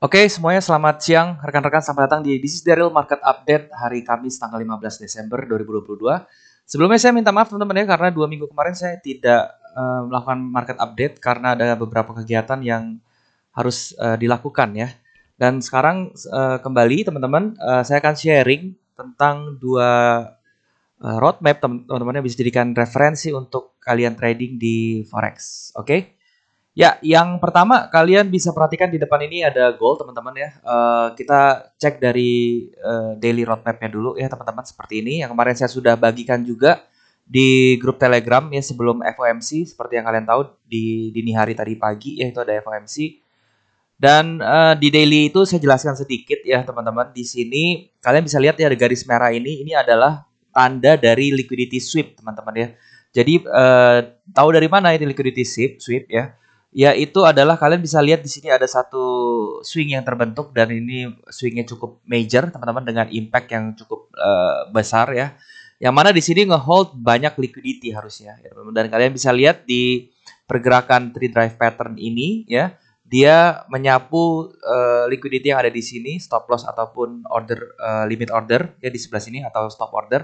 Oke okay, semuanya selamat siang rekan-rekan selamat datang di This is Daryl Market Update hari Kamis tanggal 15 Desember 2022. Sebelumnya saya minta maaf teman-teman ya karena dua minggu kemarin saya tidak uh, melakukan market update karena ada beberapa kegiatan yang harus uh, dilakukan ya. Dan sekarang uh, kembali teman-teman uh, saya akan sharing tentang dua uh, roadmap teman-teman yang bisa dijadikan referensi untuk kalian trading di forex. Oke? Okay? Ya, yang pertama kalian bisa perhatikan di depan ini ada goal teman-teman ya. Uh, kita cek dari uh, daily roadmapnya dulu ya teman-teman seperti ini. Yang kemarin saya sudah bagikan juga di grup Telegram ya sebelum FOMC seperti yang kalian tahu di dini hari tadi pagi ya itu ada FOMC. Dan uh, di daily itu saya jelaskan sedikit ya teman-teman. Di sini kalian bisa lihat ya ada garis merah ini. Ini adalah tanda dari liquidity sweep teman-teman ya. Jadi uh, tahu dari mana ini liquidity sweep, sweep ya? yaitu adalah kalian bisa lihat di sini ada satu swing yang terbentuk dan ini swingnya cukup major teman-teman dengan impact yang cukup uh, besar ya yang mana di sini ngehold banyak liquidity harusnya ya. dan kalian bisa lihat di pergerakan three drive pattern ini ya dia menyapu uh, liquidity yang ada di sini stop loss ataupun order uh, limit order ya di sebelah sini atau stop order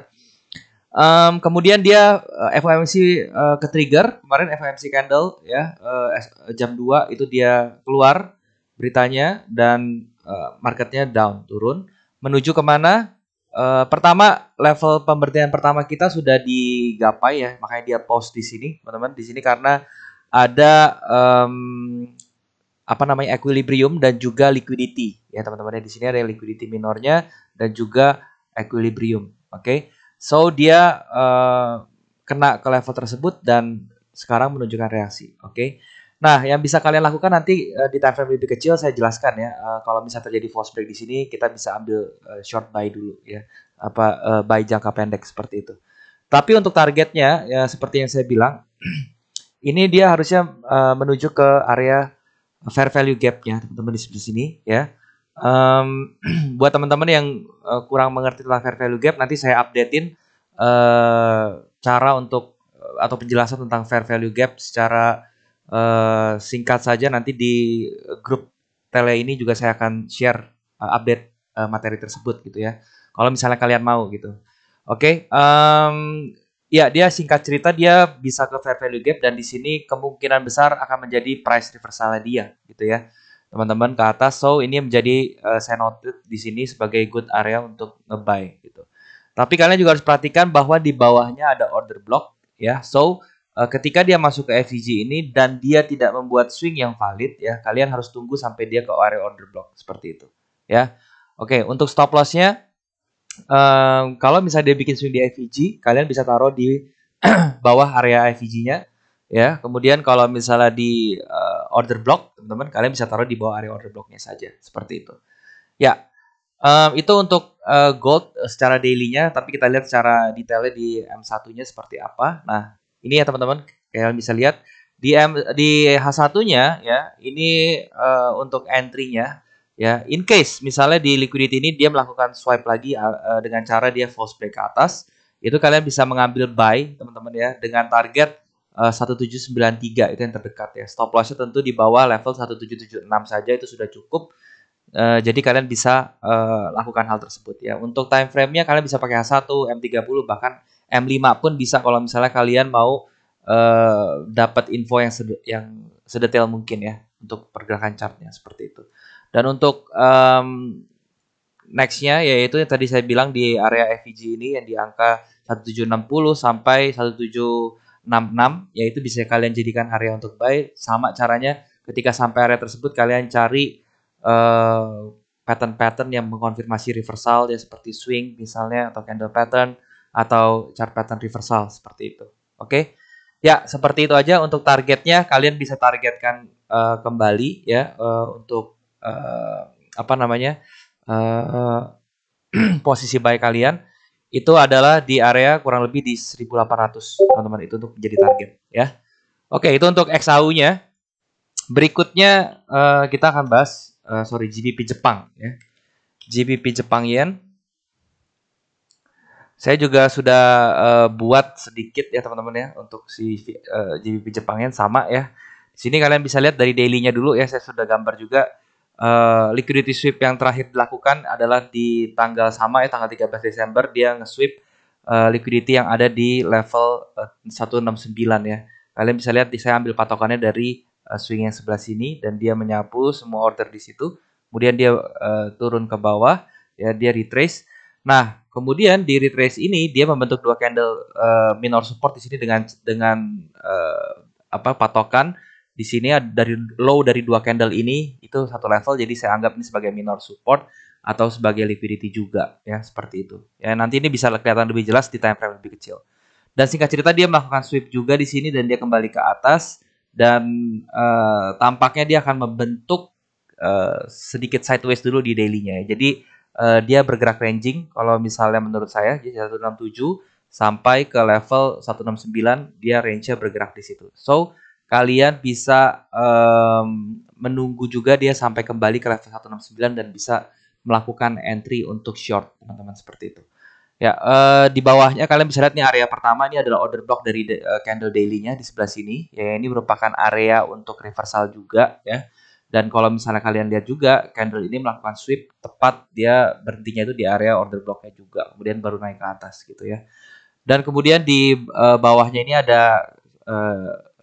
Um, kemudian dia uh, eh, FOMC uh, eh, ke trigger kemarin FOMC candle ya uh, jam 2 itu dia keluar beritanya dan uh, marketnya down turun menuju kemana? Uh, pertama level pemberhentian pertama kita sudah digapai ya makanya dia post di sini teman-teman di sini karena ada um, apa namanya equilibrium dan juga liquidity ya teman-teman ya, di sini ada liquidity minornya dan juga equilibrium oke okay? So dia uh, kena ke level tersebut dan sekarang menunjukkan reaksi. Oke. Okay? Nah, yang bisa kalian lakukan nanti uh, di time frame lebih kecil saya jelaskan ya. Uh, kalau misalnya terjadi false break di sini, kita bisa ambil uh, short buy dulu ya. Apa uh, buy jangka pendek seperti itu. Tapi untuk targetnya ya seperti yang saya bilang, ini dia harusnya uh, menuju ke area fair value gap gapnya teman-teman di sebelah sini ya. Um, buat teman-teman yang uh, kurang mengerti tentang fair value gap, nanti saya updatein uh, cara untuk atau penjelasan tentang fair value gap secara uh, singkat saja nanti di grup tele ini juga saya akan share uh, update uh, materi tersebut gitu ya. Kalau misalnya kalian mau gitu. Oke, okay, um, ya dia singkat cerita dia bisa ke fair value gap dan di sini kemungkinan besar akan menjadi price reversal dia gitu ya. Teman-teman ke atas so ini menjadi uh, saya noted di sini sebagai good area untuk ngebuy gitu. Tapi kalian juga harus perhatikan bahwa di bawahnya ada order block ya. So, uh, ketika dia masuk ke FVG ini dan dia tidak membuat swing yang valid ya, kalian harus tunggu sampai dia ke area order block seperti itu ya. Oke, untuk stop lossnya um, kalau misalnya dia bikin swing di FVG, kalian bisa taruh di bawah area FVG-nya ya. Kemudian kalau misalnya di uh, order block, teman-teman kalian bisa taruh di bawah area order blocknya saja seperti itu. Ya, Um, itu untuk uh, gold eh, secara dailynya, tapi kita lihat secara detailnya di M1-nya seperti apa. Nah, ini ya teman-teman, kalian bisa lihat di M, di H1-nya ya, ini uh, untuk entry-nya ya. In case misalnya di liquidity ini dia melakukan swipe lagi uh, dengan cara dia force break ke atas, itu kalian bisa mengambil buy, teman-teman ya, dengan target uh, 1793 itu yang terdekat ya. Stop loss-nya tentu di bawah level 1776 saja itu sudah cukup Uh, jadi kalian bisa uh, lakukan hal tersebut ya. Untuk time frame-nya kalian bisa pakai H1, M30 bahkan M5 pun bisa kalau misalnya kalian mau uh, dapat info yang sed yang sedetail mungkin ya untuk pergerakan chartnya seperti itu. Dan untuk um, nextnya yaitu yang tadi saya bilang di area FVG ini yang di angka 1760 sampai 1766 yaitu bisa kalian jadikan area untuk buy sama caranya ketika sampai area tersebut kalian cari pattern eh, pattern-pattern yang mengkonfirmasi reversal ya seperti swing misalnya atau candle pattern atau chart pattern reversal seperti itu. Oke. Okay? Ya, seperti itu aja untuk targetnya kalian bisa targetkan uh, kembali ya uh, untuk uh, apa namanya? Uh, posisi buy kalian itu adalah di area kurang lebih di 1800 teman-teman itu untuk menjadi target ya. Oke, itu untuk XAU-nya. Berikutnya uh, kita akan bahas uh, sorry GBP Jepang ya. GBP Jepang Yen. Saya juga sudah uh, buat sedikit ya teman-teman ya untuk si uh, eh, GBP Jepang Yen sama ya. Di sini kalian bisa lihat dari dailynya dulu ya saya sudah gambar juga uh, liquidity sweep yang terakhir dilakukan adalah di tanggal sama ya tanggal 13 Desember dia nge-sweep uh, liquidity yang ada di level uh, 169 ya. Kalian bisa lihat di saya ambil patokannya dari uh, swing yang sebelah sini dan dia menyapu semua order di situ. Kemudian dia uh, turun ke bawah, ya dia retrace. Nah, kemudian di retrace ini dia membentuk dua candle uh, minor support di sini dengan dengan uh, apa patokan di sini dari low dari dua candle ini itu satu level jadi saya anggap ini sebagai minor support atau sebagai liquidity juga ya seperti itu. Ya nanti ini bisa kelihatan lebih jelas di time frame lebih kecil. Dan singkat cerita dia melakukan sweep juga di sini dan dia kembali ke atas dan uh, tampaknya dia akan membentuk uh, sedikit sideways dulu di dailynya ya. Jadi uh, dia bergerak ranging kalau misalnya menurut saya jadi 167 sampai ke level 169 dia range-nya bergerak di situ. So kalian bisa um, menunggu juga dia sampai kembali ke level 169 dan bisa melakukan entry untuk short teman-teman seperti itu. Ya, uh, di bawahnya kalian bisa lihat nih area pertama ini adalah order block dari uh, Candle Daily-nya di sebelah sini. Ya, ini merupakan area untuk reversal juga ya. Dan kalau misalnya kalian lihat juga candle ini melakukan sweep tepat dia berhentinya itu di area order blocknya juga. Kemudian baru naik ke atas gitu ya. Dan kemudian di uh, bawahnya ini ada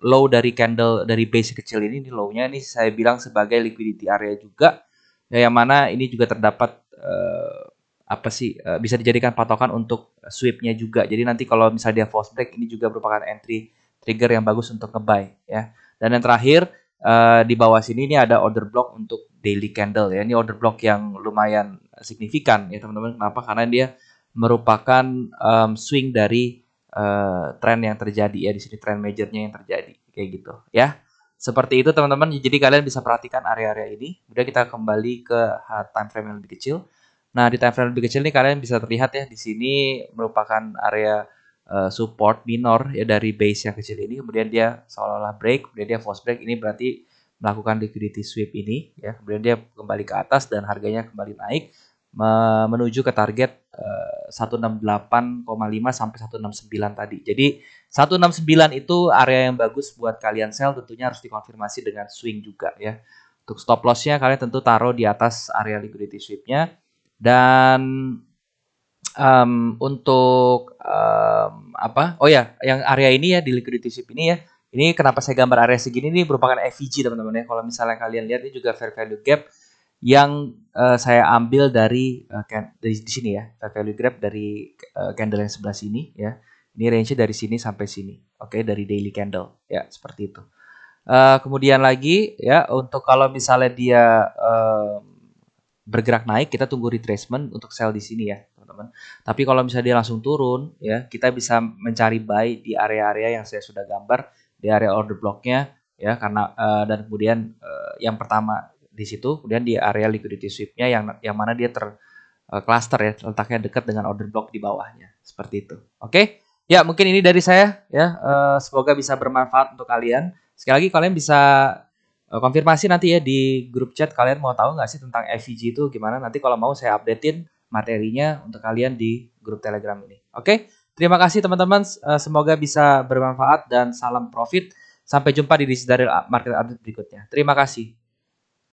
low dari candle dari base kecil ini, ini low-nya ini saya bilang sebagai liquidity area juga. Ya, yang mana ini juga terdapat uh, apa sih uh, bisa dijadikan patokan untuk sweepnya juga. Jadi nanti kalau misalnya dia false break ini juga merupakan entry trigger yang bagus untuk ngebuy ya. Dan yang terakhir uh, di bawah sini ini ada order block untuk daily candle ya. Ini order block yang lumayan signifikan ya teman-teman. Kenapa? Karena dia merupakan um, swing dari uh, eh, tren yang terjadi ya di sini tren majornya yang terjadi kayak gitu ya. Seperti itu teman-teman. Jadi kalian bisa perhatikan area-area ini. Kemudian kita kembali ke time frame yang lebih kecil Nah, di time frame lebih kecil nih kalian bisa terlihat ya di sini merupakan area uh, support minor ya dari base yang kecil ini kemudian dia seolah-olah break, kemudian dia force break ini berarti melakukan liquidity sweep ini ya. Kemudian dia kembali ke atas dan harganya kembali naik menuju ke target uh, eh, 168,5 sampai 169 tadi. Jadi 169 itu area yang bagus buat kalian sell tentunya harus dikonfirmasi dengan swing juga ya. Untuk stop lossnya kalian tentu taruh di atas area liquidity sweepnya dan um, untuk um, apa? Oh ya, yang area ini ya di liquidity sweep ini ya. Ini kenapa saya gambar area segini ini merupakan FVG teman-teman ya. Kalau misalnya kalian lihat ini juga fair value gap yang uh, saya ambil dari, uh, dari di sini ya, fair value gap dari uh, candle yang sebelah sini ya. Ini range dari sini sampai sini. Oke, okay, dari daily candle ya, seperti itu. Uh, kemudian lagi ya untuk kalau misalnya dia um, bergerak naik kita tunggu retracement untuk sell di sini ya teman-teman. Tapi kalau misalnya dia langsung turun ya kita bisa mencari buy di area-area yang saya sudah gambar di area order blocknya ya karena uh, dan kemudian uh, yang pertama di situ kemudian di area liquidity sweepnya yang yang mana dia ter eh, cluster ya letaknya dekat dengan order block di bawahnya seperti itu. Oke. Okay? Ya mungkin ini dari saya ya semoga bisa bermanfaat untuk kalian. Sekali lagi kalian bisa Eh, konfirmasi nanti ya di grup chat kalian mau tahu nggak sih tentang FVG itu gimana nanti kalau mau saya updatein materinya untuk kalian di grup Telegram ini. Oke, terima kasih teman-teman. Eh, semoga bisa bermanfaat dan salam profit. Sampai jumpa di dari Market Update berikutnya. Terima kasih.